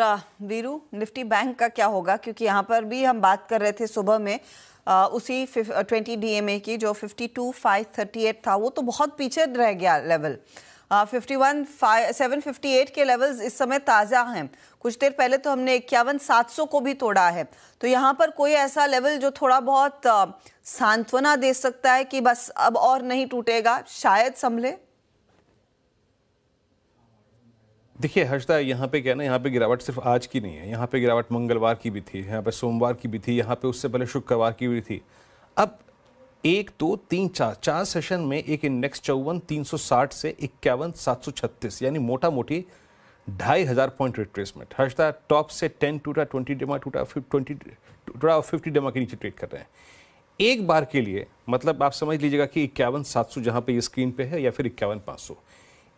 Veeru Nifty bank का क्या होगा क्योंकि यहाँ पर भी हम बात कर रहे थे सुबह में आ, उसी ट्वेंटी डी की जो fifty two five thirty eight था वो तो बहुत पीछे रह गया level fifty one seven fifty eight के लेवल्स इस समय ताज़ा हैं कुछ देर पहले तो हमने इक्यावन सात सौ को भी तोड़ा है तो यहाँ पर कोई ऐसा लेवल जो थोड़ा बहुत सांत्वना दे सकता है कि बस अब और नहीं टूटेगा शायद संभले देखिए हर्षदा यहाँ पे क्या ना यहाँ पे गिरावट सिर्फ आज की नहीं है यहाँ पे गिरावट मंगलवार की भी थी यहाँ पे सोमवार की भी थी यहाँ पे उससे पहले शुक्रवार की भी थी अब एक दो तीन चार चार सेशन में एक इंडेक्स चौवन तीन सौ साठ से इक्यावन सात सौ छत्तीस यानी मोटा मोटी ढाई हज़ार पॉइंट रिट्रेसमेंट हर्षदा टॉप से टेन टूटा ट्वेंटी डेमा टूटा ट्वेंटी टूटा और फिफ्टी डेमा के नीचे ट्रेड कर रहे हैं एक बार के लिए मतलब आप समझ लीजिएगा कि इक्यावन सात सौ जहाँ पे स्क्रीन पे है या फिर इक्यावन पाँच सौ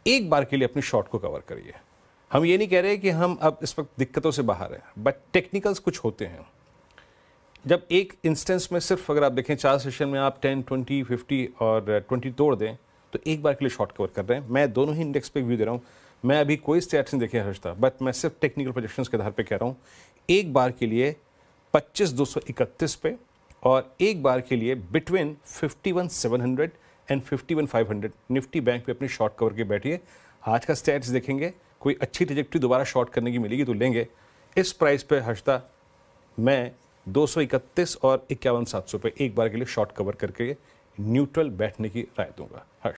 एक बार के लिए अपनी शॉर्ट को कवर करिए हम ये नहीं कह रहे कि हम अब इस वक्त दिक्कतों से बाहर हैं बट टेक्निकल्स कुछ होते हैं जब एक इंस्टेंस में सिर्फ अगर आप देखें चार सेशन में आप टेन ट्वेंटी फिफ्टी और ट्वेंटी तोड़ दें तो एक बार के लिए शॉर्ट कवर कर रहे हैं मैं दोनों ही इंडेक्स पे व्यू दे रहा हूँ मैं अभी कोई स्टैट्स नहीं देखे हर्षता बट मैं सिर्फ टेक्निकल प्रोजेक्शन के आधार पर कह रहा हूँ एक बार के लिए पच्चीस दो सौ इकतीस पे और एक बार के लिए between fifty one seven hundred and fifty one five hundred Nifty bank पे अपनी शॉर्ट कवर के बैठिए आज का स्टैट्स देखेंगे कोई अच्छी ट्रिजेक्ट्री दोबारा शॉर्ट करने की मिलेगी तो लेंगे इस प्राइस पे हर्षता मैं दो सौ इकतीस और इक्यावन सात सौ एक बार के लिए शॉर्ट कवर करके न्यूट्रल बैठने की राय दूंगा हर्ष